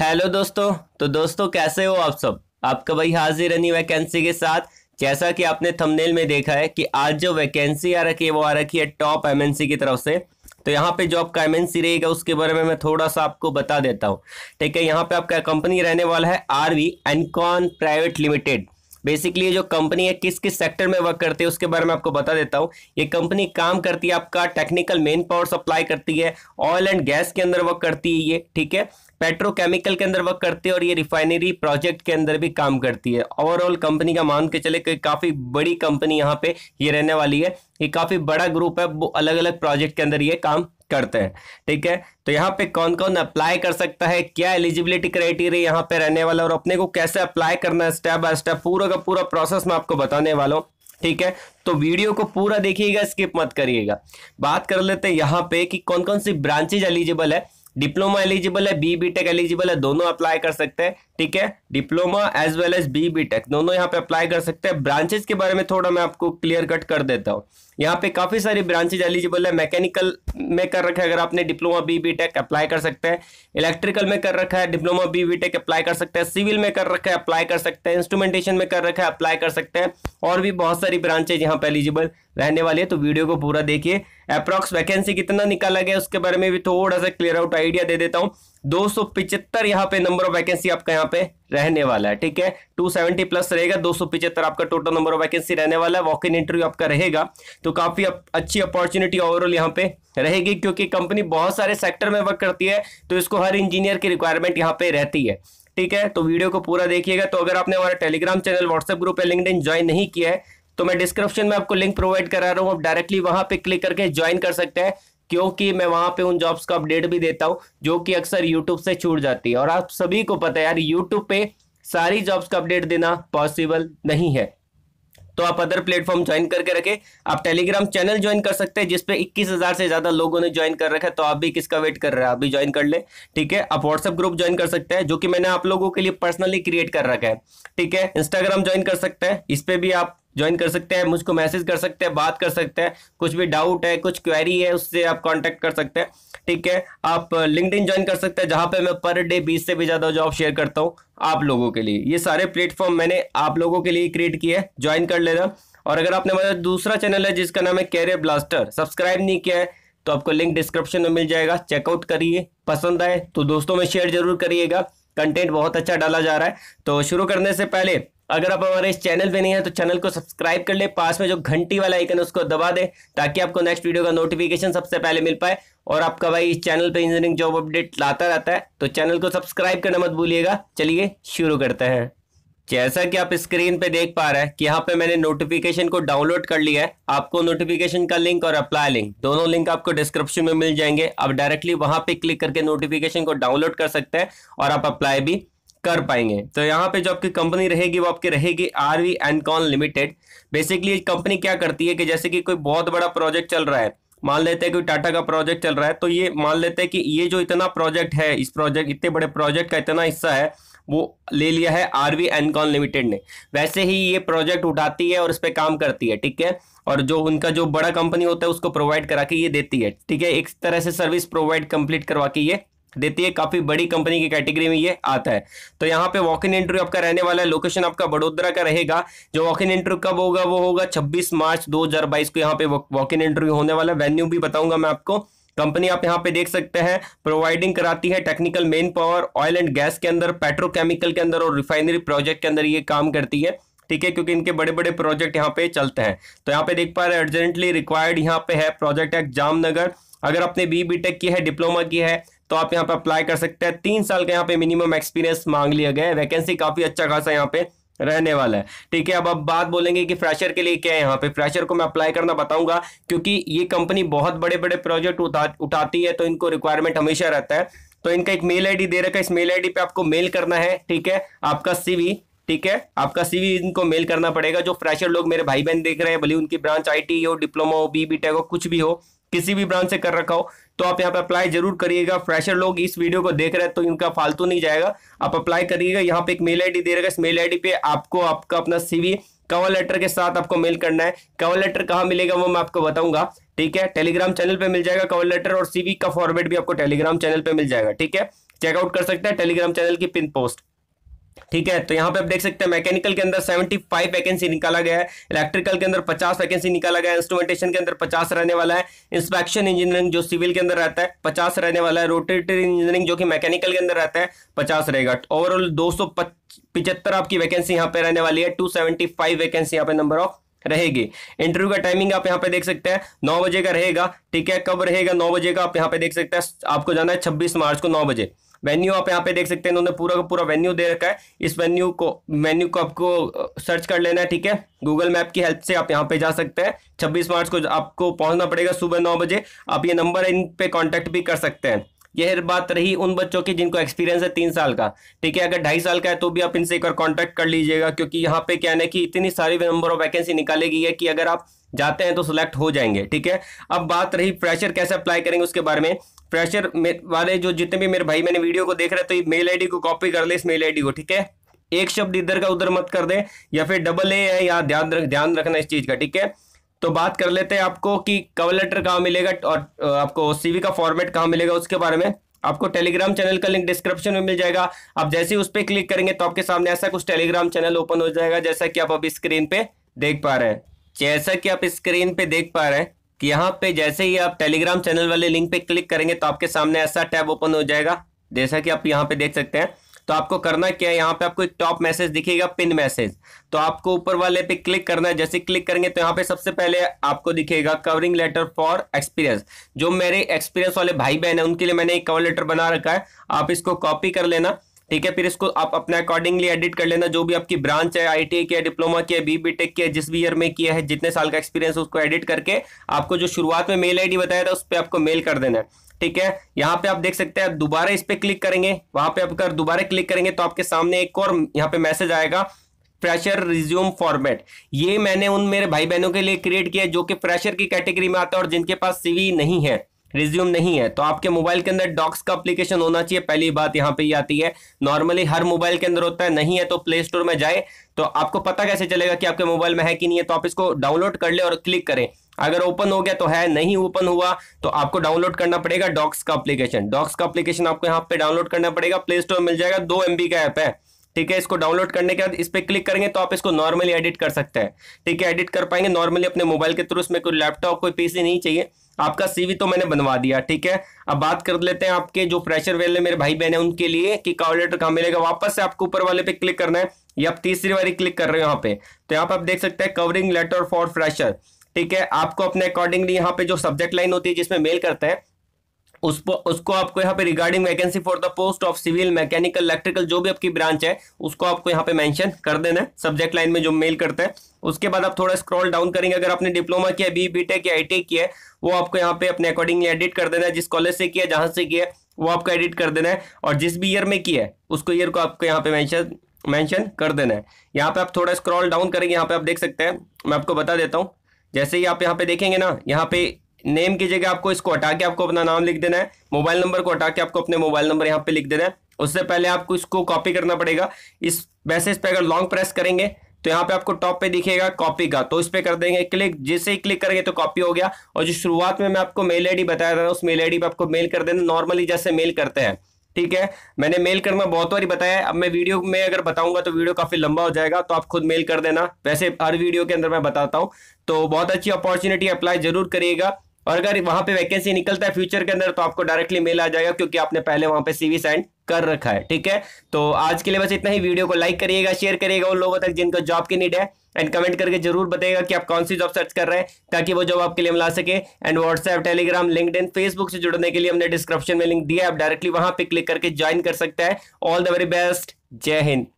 hello दोस्तों तो दोस्तों कैसे हो आप सब आपका भाई हाजिर अनी वैकेंसी के साथ जैसा कि आपने थंबनेल में देखा है कि आज जो वैकेंसी आ रखी है वो आ रखी है टॉप एमएनसी की तरफ से तो यहाँ पे जॉब का एमएनसी रहेगा उसके बारे में मैं थोड़ा सा आपको बता देता हूँ ठीक है यहाँ पे आपका कंपनी रहने वाला है R V Encon private limited basically ये जो कंपनी है किस किस सेक्टर में वर्क करती है उसके बारे में आपको बता देता हूँ ये कंपनी काम करती है आपका टेक्निकल मेन पावर सप्लाई करती है ऑयल एंड गैस के अंदर वर्क करती है ये ठीक है पेट्रोकेमिकल के अंदर वर्क करती है और ये रिफाइनरी प्रोजेक्ट के अंदर भी काम करती है ओवरऑल कंपनी का मान के चले कि काफ़ी बड़ी कंपनी यहाँ पे ये रहने वाली है ये काफ़ी बड़ा ग्रुप है वो अलग अलग प्रोजेक्ट के अंदर ये काम करते हैं ठीक है तो यहाँ पे कौन कौन अप्लाई कर सकता है क्या एलिजिबिलिटी क्राइटेरिया यहाँ पे रहने वाला और अपने को कैसे अप्लाई करना है स्टेप बाय स्टेप पूरा का पूरा प्रोसेस मैं आपको बताने वाला हूँ ठीक है तो वीडियो को पूरा देखिएगा स्किप मत करिएगा बात कर लेते हैं यहाँ पे कि कौन कौन सी ब्रांचेज एलिजिबल है डिप्लोमा एलिजिबल है बी बी टेक एलिजिबल है दोनों अप्लाई कर सकते हैं ठीक है diploma as well as B B tech दोनों यहाँ पे अप्लाई कर सकते हैं ब्रांचेज के बारे में थोड़ा मैं आपको क्लियर कट कर देता हूँ यहाँ पे काफ़ी सारी ब्रांचेज एलिजिबल है मैकेनिकल में कर रखा है अगर आपने diploma B B tech apply कर सकते हैं इलेक्ट्रिकल में कर रखा है diploma B B tech apply कर सकते हैं सिविल में कर रखा है अप्लाई कर सकते हैं इंस्ट्रूमेंटेशन में कर रखा है अप्लाई कर सकते हैं और भी बहुत सारी ब्रांचेज यहाँ पे एलिजिबल रहने वाली है तो वीडियो को पूरा देखिए अप्रॉक्स वैकेंसी कितना निकाला गया उसके बारे में भी थोड़ा सा क्लियर आउट आइडिया दे देता हूँ दो सौ पिचहत्तर यहाँ पे नंबर ऑफ वैकेंसी आपका यहाँ पे रहने वाला है ठीक है टू सेवेंटी प्लस रहेगा दो सौ पिचहत्तर आपका टोटल नंबर ऑफ वैकेंसी रहने वाला है वॉक इन इंटरव्यू आपका रहेगा तो काफी अच्छी अपॉर्चुनिटी ओवरऑल यहाँ पे रहेगी क्योंकि कंपनी बहुत सारे सेक्टर में वर्क करती है तो इसको हर इंजीनियर की रिक्वायरमेंट यहाँ पे रहती है ठीक है तो वीडियो को पूरा देखिएगा तो अगर आपने हमारा टेलीग्राम चैनल व्हाट्सएप ग्रुप या लिंक ज्वाइन नहीं किया है तो मैं डिस्क्रिप्शन में आपको लिंक प्रोवाइड करा रहा हूँ आप डायरेक्टली वहां पर क्लिक करके ज्वाइन कर सकते हैं क्योंकि मैं वहां पे उन जॉब्स का अपडेट भी देता हूँ जो कि अक्सर यूट्यूब से छूट जाती है और आप सभी को पता है यार यूट्यूब पे सारी जॉब्स का अपडेट देना पॉसिबल नहीं है तो आप अदर प्लेटफॉर्म ज्वाइन करके रखें आप टेलीग्राम चैनल ज्वाइन कर सकते हैं जिसपे इक्कीस हजार से ज्यादा लोगों ने ज्वाइन कर रखा है तो आप भी किसका वेट कर रहे हैं आप भी ज्वाइन कर ले ठीक है आप व्हाट्सएप ग्रुप ज्वाइन कर सकते हैं जो कि मैंने आप लोगों के लिए पर्सनली क्रिएट कर रखा है ठीक है इंस्टाग्राम ज्वाइन कर सकते हैं इस पर भी आप ज्वाइन कर सकते हैं मुझको मैसेज कर सकते हैं बात कर सकते हैं कुछ भी डाउट है कुछ क्वेरी है उससे आप कांटेक्ट कर सकते हैं ठीक है आप लिंकड uh, ज्वाइन कर सकते हैं जहां पे मैं पर डे बीस से भी ज़्यादा जॉब शेयर करता हूँ आप लोगों के लिए ये सारे प्लेटफॉर्म मैंने आप लोगों के लिए क्रिएट किए हैं ज्वाइन कर लेना और अगर आपने मेरा दूसरा चैनल है जिसका नाम है कैरियर ब्लास्टर सब्सक्राइब नहीं किया है तो आपको लिंक डिस्क्रिप्शन में मिल जाएगा चेकआउट करिए पसंद आए तो दोस्तों में शेयर जरूर करिएगा कंटेंट बहुत अच्छा डाला जा रहा है तो शुरू करने से पहले अगर आप हमारे इस चैनल पे नहीं है तो चैनल को सब्सक्राइब कर ले पास में जो घंटी वाला आइकन है उसको दबा दे ताकि आपको नेक्स्ट वीडियो का नोटिफिकेशन सबसे पहले मिल पाए और आपका भाई इस चैनल पे इंजीनियरिंग जॉब अपडेट लाता रहता है तो चैनल को सब्सक्राइब करना मत भूलिएगा चलिए शुरू करते हैं जैसा कि आप स्क्रीन पे देख पा रहे हैं कि यहाँ पे मैंने नोटिफिकेशन को डाउनलोड कर लिया है आपको नोटिफिकेशन का लिंक और अप्लाई लिंक दोनों लिंक आपको डिस्क्रिप्शन में मिल जाएंगे आप डायरेक्टली वहां पे क्लिक करके नोटिफिकेशन को डाउनलोड कर सकते हैं और आप अप्लाई भी कर पाएंगे तो यहाँ पे जो आपकी कंपनी रहेगी वो आपकी रहेगी R V Encon limited basically company क्या करती है कि जैसे कि कोई बहुत बड़ा प्रोजेक्ट चल रहा है मान लेते हैं कि टाटा का प्रोजेक्ट चल रहा है तो ये मान लेते हैं कि ये जो इतना प्रोजेक्ट है इस प्रोजेक्ट इतने बड़े प्रोजेक्ट का इतना हिस्सा है वो ले लिया है आर वी एनकॉन लिमिटेड ने वैसे ही ये प्रोजेक्ट उठाती है और इस पर काम करती है ठीक है और जो उनका जो बड़ा कंपनी होता है उसको प्रोवाइड करा के ये देती है ठीक है एक तरह से सर्विस प्रोवाइड कंप्लीट करवा के ये देती है काफी बड़ी कंपनी की कैटेगरी में ये आता है तो यहाँ पे वॉक इन इंटरव्यू आपका रहने वाला है लोकेशन आपका बड़ोदरा का रहेगा जो वॉक इन इंटरव्यू कब होगा वो होगा 26 मार्च 2022 को यहाँ पे वॉक इन इंटरव्यू होने वाला है वेन्यू भी बताऊंगा मैं आपको कंपनी आप यहाँ पे देख सकते हैं प्रोवाइडिंग कराती है technical manpower oil and gas के अंदर पेट्रोकेमिकल के अंदर और रिफाइनरी प्रोजेक्ट के अंदर ये काम करती है ठीक है क्योंकि इनके बड़े बड़े प्रोजेक्ट यहाँ पे चलते हैं तो यहाँ पे देख पा रहे अर्जेंटली रिक्वायर्ड यहाँ पे है प्रोजेक्ट है जामनगर अगर आपने बी बी टेक की है डिप्लोमा की है तो आप यहाँ पे अप्लाई कर सकते हैं तीन साल का यहाँ पे मिनिमम एक्सपीरियंस मांग लिया गया है वैकेंसी काफी अच्छा खासा यहाँ पे रहने वाला है ठीक है अब अब बात बोलेंगे कि फ्रेशर के लिए क्या है यहाँ पे फ्रेशर को मैं अप्लाई करना बताऊंगा क्योंकि ये कंपनी बहुत बड़े बड़े प्रोजेक्ट उठा उठाती है तो इनको रिक्वायरमेंट हमेशा रहता है तो इनका एक मेल आईडी दे रखा है इस मेल आईडी पे आपको मेल करना है ठीक है आपका सीवी ठीक है आपका सीवी इनको मेल करना पड़ेगा जो फ्रेशर लोग मेरे भाई बहन देख रहे हैं भले उनकी ब्रांच आईटी e हो डिप्लोमा हो बी बी हो कुछ भी हो किसी भी ब्रांच से कर रखा हो तो आप यहाँ पे अप्लाई जरूर करिएगा फ्रेशर लोग इस वीडियो को देख रहे हैं तो इनका फालतू नहीं जाएगा आप अप्लाई करिएगा यहाँ पे एक मेल आईडी दे रहेगा इस मेल आईडी पे आपको आपका अपना सीवी कवर लेटर के साथ आपको मेल करना है कवर लेटर कहाँ मिलेगा वो मैं आपको बताऊंगा ठीक है टेलीग्राम चैनल पे मिल जाएगा कवर लेटर और सीवी का फॉर्मेट भी आपको टेलीग्राम चैनल पे मिल जाएगा ठीक है चेकआउट कर सकते हैं टेलीग्राम चैनल की पिन पोस्ट ठीक है तो यहाँ पे आप देख सकते हैं मैकेनिकल के अंदर 75 वैकेंसी निकाला गया है इलेक्ट्रिकल के अंदर 50 वैकेंसी निकाला गया है इंस्ट्रूमेंटेशन के अंदर 50 रहने वाला है इंस्पेक्शन इंजीनियरिंग जो सिविल के अंदर रहता है 50 रहने वाला है रोटेटरी इंजीनियरिंग जो कि मैकेनिकल के अंदर रहता है पचास रहेगा ओवरऑल दो आपकी वैकेंसी यहाँ पे रहने वाली है टू वैकेंसी यहाँ पे नंबर ऑफ रहेगी इंटरव्यू का टाइमिंग आप यहाँ पे देख सकते हैं नौ बजे का रहेगा ठीक है कब रहेगा नौ बजे का आप यहाँ पे देख सकते हैं आपको जाना है छब्बीस मार्च को नौ बजे वेन्यू आप यहाँ पे देख सकते हैं इन्होंने पूरा का पूरा वेन्यू दे रखा है इस वेन्यू को वेन्यू को आपको सर्च कर लेना है ठीक है गूगल मैप की हेल्प से आप यहाँ पे जा सकते हैं छब्बीस मार्च को आपको पहुंचना पड़ेगा सुबह नौ बजे आप ये नंबर इन पे कॉन्टैक्ट भी कर सकते हैं यह बात रही उन बच्चों की जिनको एक्सपीरियंस है तीन साल का ठीक है अगर ढाई साल का है तो भी आप इनसे एक बार कॉन्टैक्ट कर लीजिएगा क्योंकि यहाँ पे क्या है कि इतनी सारी नंबर ऑफ वैकेंसी निकाली गई है कि अगर आप जाते हैं तो सिलेक्ट हो जाएंगे ठीक है अब बात रही प्रेशर कैसे अप्लाई करेंगे उसके बारे में फ्रेशर वाले जो जितने भी मेरे भाई मैंने वीडियो को देख रहे तो मेल आई को कॉपी कर ले इस मेल आई को ठीक है एक शब्द इधर का उधर मत कर दे या फिर डबल ए है यहाँ ध्यान रख ध्यान रखना इस चीज का ठीक है तो बात कर लेते हैं आपको कि कवर लेटर कहाँ मिलेगा और आपको सीवी का फॉर्मेट कहाँ मिलेगा उसके बारे में आपको टेलीग्राम चैनल का लिंक डिस्क्रिप्शन में मिल जाएगा आप जैसे ही उस पर क्लिक करेंगे तो आपके सामने ऐसा कुछ टेलीग्राम चैनल ओपन हो जाएगा जैसा कि आप अभी स्क्रीन पे देख पा रहे हैं जैसा कि आप स्क्रीन पे देख पा रहे हैं कि यहाँ पे जैसे ही आप टेलीग्राम चैनल वाले लिंक पे क्लिक करेंगे तो आपके सामने ऐसा टैब ओपन हो जाएगा जैसा कि आप यहाँ पे देख सकते हैं तो आपको करना क्या है यहाँ पे आपको एक टॉप मैसेज दिखेगा पिन मैसेज तो आपको ऊपर वाले पे क्लिक करना है जैसे क्लिक करेंगे तो यहाँ पे सबसे पहले आपको दिखेगा कवरिंग लेटर फॉर एक्सपीरियंस जो मेरे एक्सपीरियंस वाले भाई बहन है उनके लिए मैंने एक कवर लेटर बना रखा है आप इसको कॉपी कर लेना ठीक है फिर इसको आप अपने अकॉर्डिंगली एडिट कर लेना जो भी आपकी ब्रांच है आई टी है डिप्लोमा की है बी बी टेक की है जिस भी ईयर में किया है जितने साल का एक्सपीरियंस उसको एडिट करके आपको जो शुरुआत में मेल आई बताया था उस पर आपको मेल कर देना है ठीक है यहाँ पे आप देख सकते हैं दोबारा इस पर क्लिक करेंगे वहां पे आप अगर दोबारा क्लिक करेंगे तो आपके सामने एक और यहाँ पे मैसेज आएगा फ्रेशर रिज्यूम फॉर्मेट ये मैंने उन मेरे भाई बहनों के लिए क्रिएट किया जो कि फ्रेशर की कैटेगरी में आता है और जिनके पास सीवी नहीं है रिज्यूम नहीं है तो आपके मोबाइल के अंदर डॉक्स का एप्लीकेशन होना चाहिए पहली बात यहाँ पे आती है नॉर्मली हर मोबाइल के अंदर होता है नहीं है तो प्ले स्टोर में जाए तो आपको पता कैसे चलेगा कि आपके मोबाइल में है कि नहीं है तो आप इसको डाउनलोड कर ले और क्लिक करें अगर ओपन हो गया तो है नहीं ओपन हुआ तो आपको डाउनलोड करना पड़ेगा डॉक्स का अप्लीकेशन डॉक्स का अप्लीकेशन आपको यहाँ पे डाउनलोड करना पड़ेगा प्ले स्टोर मिल जाएगा दो एम का ऐप है ठीक है इसको डाउनलोड करने के बाद इस पर क्लिक करेंगे तो आप इसको नॉर्मली एडिट कर सकते हैं ठीक है एडिट कर पाएंगे नॉर्मली अपने मोबाइल के थ्रू इसमें कोई लैपटॉप कोई पीसी नहीं चाहिए आपका सीवी तो मैंने बनवा दिया ठीक है अब बात कर लेते हैं आपके जो फ्रेशर वेल मेरे भाई बहन है उनके लिए कि लेटर कहाँ मिलेगा वापस से आपको ऊपर वाले पे क्लिक करना है या आप तीसरी बारी क्लिक कर रहे हो यहाँ पे तो यहाँ पे आप देख सकते हैं कवरिंग लेटर फॉर फ्रेशर ठीक है आपको अपने अकॉर्डिंगली यहाँ पे जो सब्जेक्ट लाइन होती है जिसमें मेल करते हैं उसको उसको आपको यहाँ पे regarding vacancy for the post of civil mechanical electrical जो भी आपकी ब्रांच है उसको आपको यहाँ पे मेंशन कर देना है सब्जेक्ट लाइन में जो मेल करते हैं उसके बाद आप थोड़ा स्क्रॉल डाउन करेंगे अगर आपने डिप्लोमा किया बी बी टेक या आई टेक e किया वो आपको यहाँ पे अपने अकॉर्डिंग एडिट कर देना है जिस कॉलेज से किया जहाँ से किया वो आपको एडिट कर देना है और जिस भी ईयर में किया है उसको ईयर को आपको यहाँ पे मैंशन मैंशन कर देना है यहाँ पे आप थोड़ा स्क्रॉल डाउन करेंगे यहाँ पे आप देख सकते हैं मैं आपको बता देता हूँ जैसे ही आप यहाँ पे देखेंगे ना यहाँ पे नेम की जगह आपको इसको हटा के आपको अपना नाम लिख देना है मोबाइल नंबर को हटा के आपको अपने मोबाइल नंबर यहाँ पे लिख देना है उससे पहले आपको इसको कॉपी करना पड़ेगा इस मैसेज पे अगर लॉन्ग प्रेस करेंगे तो यहाँ पे आपको टॉप पे दिखेगा कॉपी का तो इस पर कर देंगे क्लिक जैसे ही क्लिक करेंगे तो कॉपी हो गया और जो शुरुआत में मैं आपको मेल आई बताया था उस मेल आई पे आपको मेल कर देना नॉर्मली जैसे मेल करते हैं ठीक है मैंने मेल करना बहुत बार बताया है अब मैं वीडियो में अगर बताऊंगा तो वीडियो काफी लंबा हो जाएगा तो आप खुद मेल कर देना वैसे हर वीडियो के अंदर मैं बताता हूँ तो बहुत अच्छी अपॉर्चुनिटी अप्लाई जरूर करिएगा और अगर वहां पे वैकेंसी निकलता है फ्यूचर के अंदर तो आपको डायरेक्टली मेल आ जाएगा क्योंकि आपने पहले वहां पे सीवी सेंड कर रखा है ठीक है तो आज के लिए बस इतना ही वीडियो को लाइक करिएगा शेयर करिएगा उन लोगों तक जिनको जॉब की नीड है एंड कमेंट करके जरूर बताएगा कि आप कौन सी जॉब सर्च कर रहे हैं ताकि वो जॉब आपके लिए मिला सके एंड व्हाट्सएप टेलीग्राम लिंकड फेसबुक से जुड़ने के लिए हमने डिस्क्रिप्शन में लिंक दिया आप डायरेक्टली वहां पर क्लिक करके ज्वाइन कर सकते हैं ऑल द वेरी बेस्ट जय हिंद